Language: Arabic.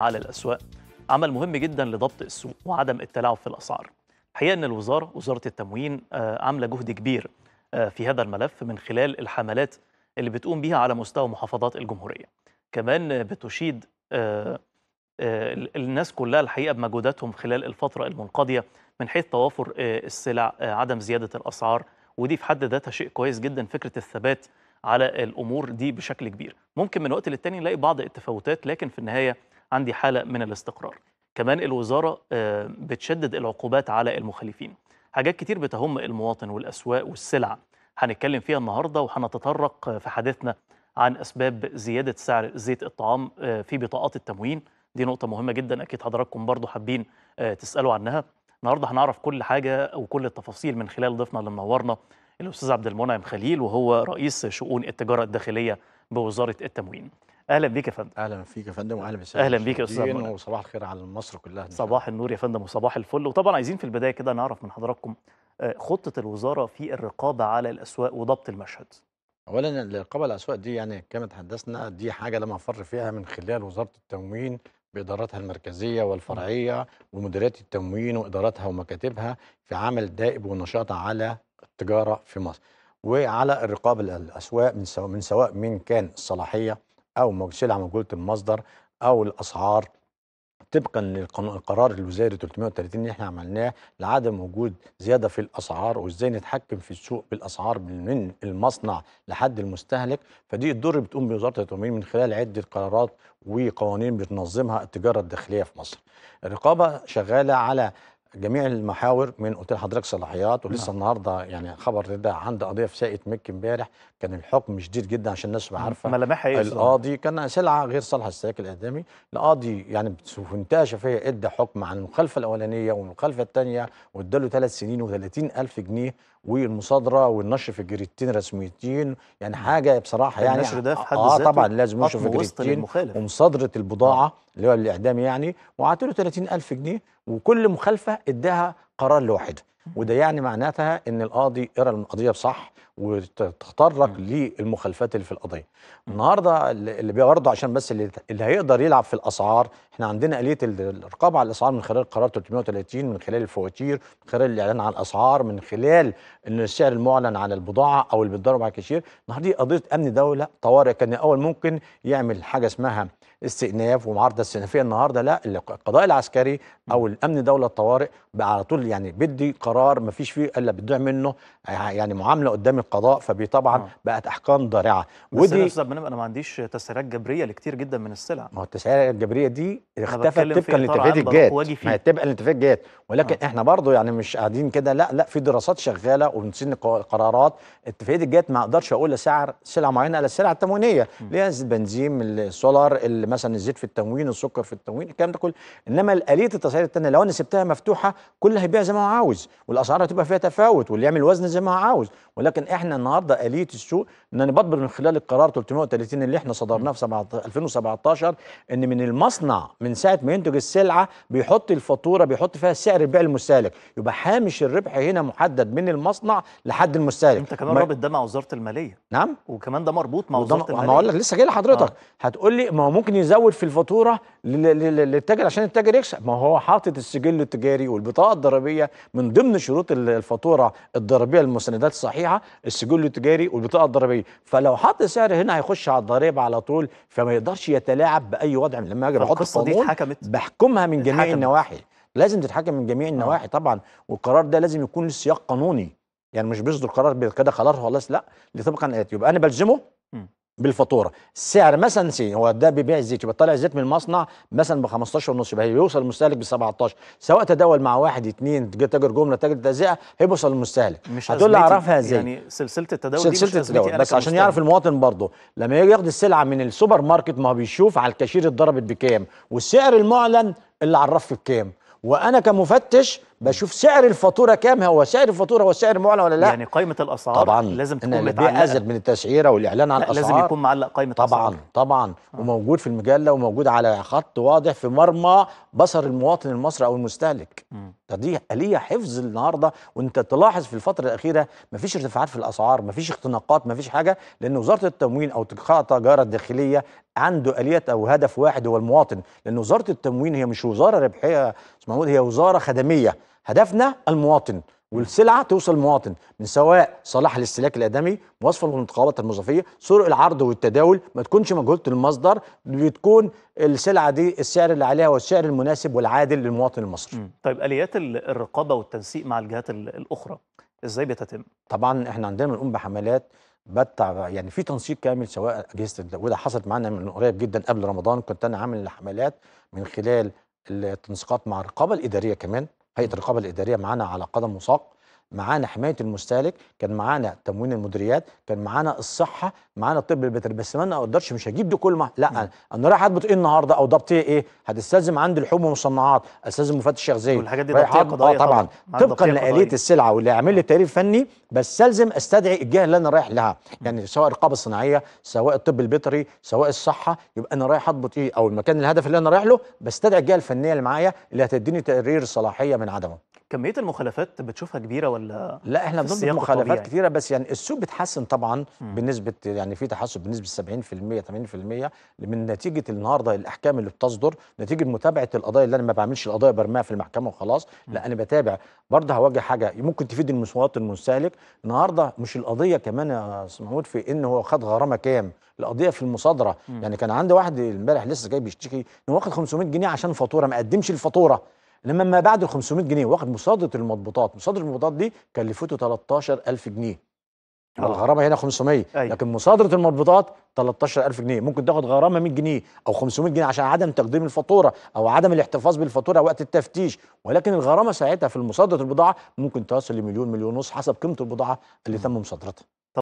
على الأسواق عمل مهم جدا لضبط السوق وعدم التلاعب في الأسعار الحقيقة أن الوزارة وزارة التموين آه، عاملة جهد كبير آه، في هذا الملف من خلال الحملات اللي بتقوم بيها على مستوى محافظات الجمهورية كمان بتشيد آه، الناس كلها الحقيقة بمجهوداتهم خلال الفترة المنقضية من حيث توافر السلع عدم زيادة الأسعار ودي في حد ذاتها شيء كويس جدا فكرة الثبات على الأمور دي بشكل كبير ممكن من وقت للتاني نلاقي بعض التفاوتات لكن في النهاية عندي حاله من الاستقرار كمان الوزاره آه، بتشدد العقوبات على المخالفين حاجات كتير بتهم المواطن والاسواق والسلع هنتكلم فيها النهارده وهنتطرق في حديثنا عن اسباب زياده سعر زيت الطعام آه، في بطاقات التموين دي نقطه مهمه جدا اكيد حضراتكم برضو حابين آه، تسالوا عنها النهارده هنعرف كل حاجه وكل التفاصيل من خلال ضيفنا اللي منورنا الاستاذ عبد المنعم خليل وهو رئيس شؤون التجاره الداخليه بوزاره التموين اهلا بيك يا فندم اهلا فيك يا فندم واهلا بالساده اهلا بيك يا استاذ وصباح الخير على مصر كلها صباح النور يا فندم وصباح الفل وطبعا عايزين في البدايه كده نعرف من حضراتكم آه، خطه الوزاره في الرقابه على الاسواق وضبط المشهد اولا الرقابه على الاسواق دي يعني كما تحدثنا دي حاجه لما فر فيها من خلال وزاره التموين باداراتها المركزيه والفرعيه ومديريات التموين واداراتها ومكاتبها في عمل دائب ونشاط على التجاره في مصر وعلى الرقابه الاسواق من سواء من سواء من كان الصلاحيه او سلع مجهوله المصدر او الاسعار طبقا للقرار الوزاري 330 اللي احنا عملناه لعدم وجود زياده في الاسعار وازاي نتحكم في السوق بالاسعار من المصنع لحد المستهلك فدي الدور اللي بتقوم به وزاره التموين من خلال عده قرارات وقوانين بتنظمها التجاره الداخليه في مصر. الرقابه شغاله على جميع المحاور من قلت لحضرتك صلاحيات ولسه نعم. النهارده يعني خبر ده عند قضيه في ساقيه مكي امبارح كان الحكم شديد جدا عشان الناس تبقى عارفه ملامحها ايه القاضي كان سلعه غير صالحه للسلك الاعدامي القاضي يعني في منتهى الشفافيه ادى حكم عن المخالفه الاولانيه والمخالفه الثانيه واداله ثلاث سنين و الف جنيه والمصادره والنشر في جريدتين رسميتين يعني نعم. حاجه بصراحه يعني النشر ده في حد آه ذاته اه طبعا لازم نشر في جريدتين ومصادره البضاعه نعم. اللي هو الاعدامي يعني وعطيله له 30000 جنيه وكل مخالفه اداها قرار لوحدها وده يعني معناتها ان القاضي قرا القضيه بصح وتتطرق للمخالفات اللي في القضيه. النهارده اللي برضه عشان بس اللي, اللي هيقدر يلعب في الاسعار، احنا عندنا اليه الرقابه على الاسعار من خلال قرار 330 من خلال الفواتير، من خلال الاعلان عن الاسعار، من خلال ان السعر المعلن على البضاعه او اللي بتضرب على الكاشير، النهارده قضيه امن دوله طوارئ كان الاول ممكن يعمل حاجه اسمها استئناف ومعارضه استئنافيه النهارده لا القضاء العسكري او الامن دوله الطوارئ بقى على طول يعني بدي قرار ما فيش فيه الا بتضيع منه يعني معامله قدام القضاء فطبعا آه. بقت احكام ضارعه ودي بس انا ما عنديش تسعيرات جبريه لكتير جدا من السلع ما هو التسعيرات الجبريه دي اختفت تبقى لاتفاقيه الجات ما تبقى لاتفاقيه الجات ولكن آه. احنا برضو يعني مش قاعدين كده لا لا في دراسات شغاله وبنسن قرارات اتفاقيه الجات ما اقدرش اقول لسعر سلعه معينه الا السلعه التموينيه اللي هي البنزين السولار مثلا الزيت في التموين السكر في التموين الكلام ده كله انما الاليه التسعير الثانيه لو انا سبتها مفتوحه كل هيبيع زي ما هو عاوز والاسعار هتبقى فيها تفاوت واللي يعمل وزن زي ما هو عاوز ولكن احنا النهارده اليه السوق ان انا بطبق من خلال القرار 330 اللي احنا صدرناه في 2017 ان من المصنع من ساعه ما ينتج السلعه بيحط الفاتوره بيحط فيها سعر البيع المستهلك يبقى هامش الربح هنا محدد من المصنع لحد المستهلك انت كمان رابط ده مع وزاره الماليه نعم وكمان ده مربوط مع وزاره الماليه انا اقول لك لسه جاي لحضرتك آه. هتقول لي ما هو ممكن يزود في الفاتوره للتاجر عشان التاجر يكسب ما هو حاطط السجل التجاري والبطاقه الضريبيه من ضمن شروط الفاتوره الضريبيه المستندات الصحيحه السجل التجاري والبطاقه الضريبيه فلو حط سعر هنا هيخش على الضريبه على طول فما يقدرش يتلاعب باي وضع لما اجي دي القانون بحكمها من جميع اتحكمت. النواحي لازم تتحكم من جميع النواحي آه. طبعا والقرار ده لازم يكون له سياق قانوني يعني مش بيصدر قرار كده خلاص خلاص لا اللي طبقا يبقى انا بلزمه بالفاتوره السعر مثلا سي هو ده بيبيع الزيت يبقى طالع الزيت من المصنع مثلا ب 15 ونص يبقى يوصل المستهلك ب 17 سواء تداول مع واحد اثنين تاجر جمله تاجر تزقه هيوصل للمستهلك مش هتقول اعرفها ازاي يعني سلسله التداول سلسله دي مش التداول يعني بس عشان يعرف المواطن برضه لما يجي ياخد السلعه من السوبر ماركت ما هو بيشوف على الكاشير اتضربت بكام والسعر المعلن اللي عرفه بكام وانا كمفتش بشوف سعر الفاتوره كام هو سعر الفاتوره هو سعر معلن ولا لا يعني قائمه الاسعار طبعا لازم تكون متعلقه ازل من التسعيره والاعلان عن الاسعار لازم يكون معلق قائمه طبعا أسعار. طبعا آه. وموجود في المجله وموجود على خط واضح في مرمى بصر المواطن المصري او المستهلك ده دي اليه حفظ النهارده وانت تلاحظ في الفتره الاخيره مفيش ارتفاعات في الاسعار مفيش اختناقات مفيش حاجه لان وزاره التموين او قطاع التجاره الداخليه عنده اليه او هدف واحد هو المواطن لان وزاره التموين هي مش وزاره ربحيه محمود إيه؟ هي وزاره خدميه هدفنا المواطن والسلعه توصل المواطن من سواء صلاح الاستهلاك الادمي مواصفه للمتقابلات الموظفيه سرق العرض والتداول ما تكونش مجهوله المصدر بتكون السلعه دي السعر اللي عليها والسعر المناسب والعادل للمواطن المصري طيب اليات الرقابه والتنسيق مع الجهات الاخرى ازاي بتتم طبعا احنا عندنا بنقوم بحملات بتع يعني في تنسيق كامل سواء اجهزه وده حصلت معانا من قريب جدا قبل رمضان كنت انا عامل حملات من خلال التنسيقات مع الرقابه الاداريه كمان هيئه الرقابه الاداريه معانا على قدم وساق معانا حمايه المستهلك كان معانا تموين المديريات كان معانا الصحه معانا الطب البيطري بس ما انا اقدرش مش هجيب دي كل ما لا انا, أنا رايح اضبط ايه النهارده او ضبط ايه, إيه؟ هتستلزم عندي لحوم ومصنعات آه آه. استلزم مفتش شخصيه والحاجات دي ضبطيه قضائيه آه طبعا, طبقا لاليه السلعه واللي يعمل لي تعريف فني بستلزم استدعي الجهه اللي انا رايح لها يعني سواء الرقابه الصناعيه سواء الطب البيطري سواء الصحه يبقى انا رايح اضبط ايه او المكان الهدف اللي انا رايح له بستدعي الجهه الفنيه اللي معايا اللي هتديني تقرير صلاحيه من عدمه كميه المخالفات بتشوفها كبيره ولا لا احنا بنضم مخالفات طبيعي. كتيره بس يعني السوق بيتحسن طبعا م. بنسبه يعني في تحسن بنسبه 70% 80% من نتيجه النهارده الاحكام اللي بتصدر نتيجه متابعه القضايا اللي انا ما بعملش القضايا برماها في المحكمه وخلاص م. لا انا بتابع برضه هواجه حاجه ممكن تفيد المواطن المستهلك النهارده مش القضيه كمان يا محمود في ان هو خد غرامه كام القضيه في المصادره م. يعني كان عندي واحد امبارح لسه جاي بيشتكي ان واخد 500 جنيه عشان فاتوره ما قدمش الفاتوره لما ما بعد ال 500 جنيه واخد مصادره المضبوطات مصادره المضبوطات دي كلفته 13000 جنيه آه. الغرامه هنا 500 أي. أيوه. لكن مصادره المضبوطات 13000 جنيه ممكن تاخد غرامه 100 جنيه او 500 جنيه عشان عدم تقديم الفاتوره او عدم الاحتفاظ بالفاتوره وقت التفتيش ولكن الغرامه ساعتها في مصادره البضاعه ممكن تصل لمليون مليون ونص حسب قيمه البضاعه اللي تم مصادرتها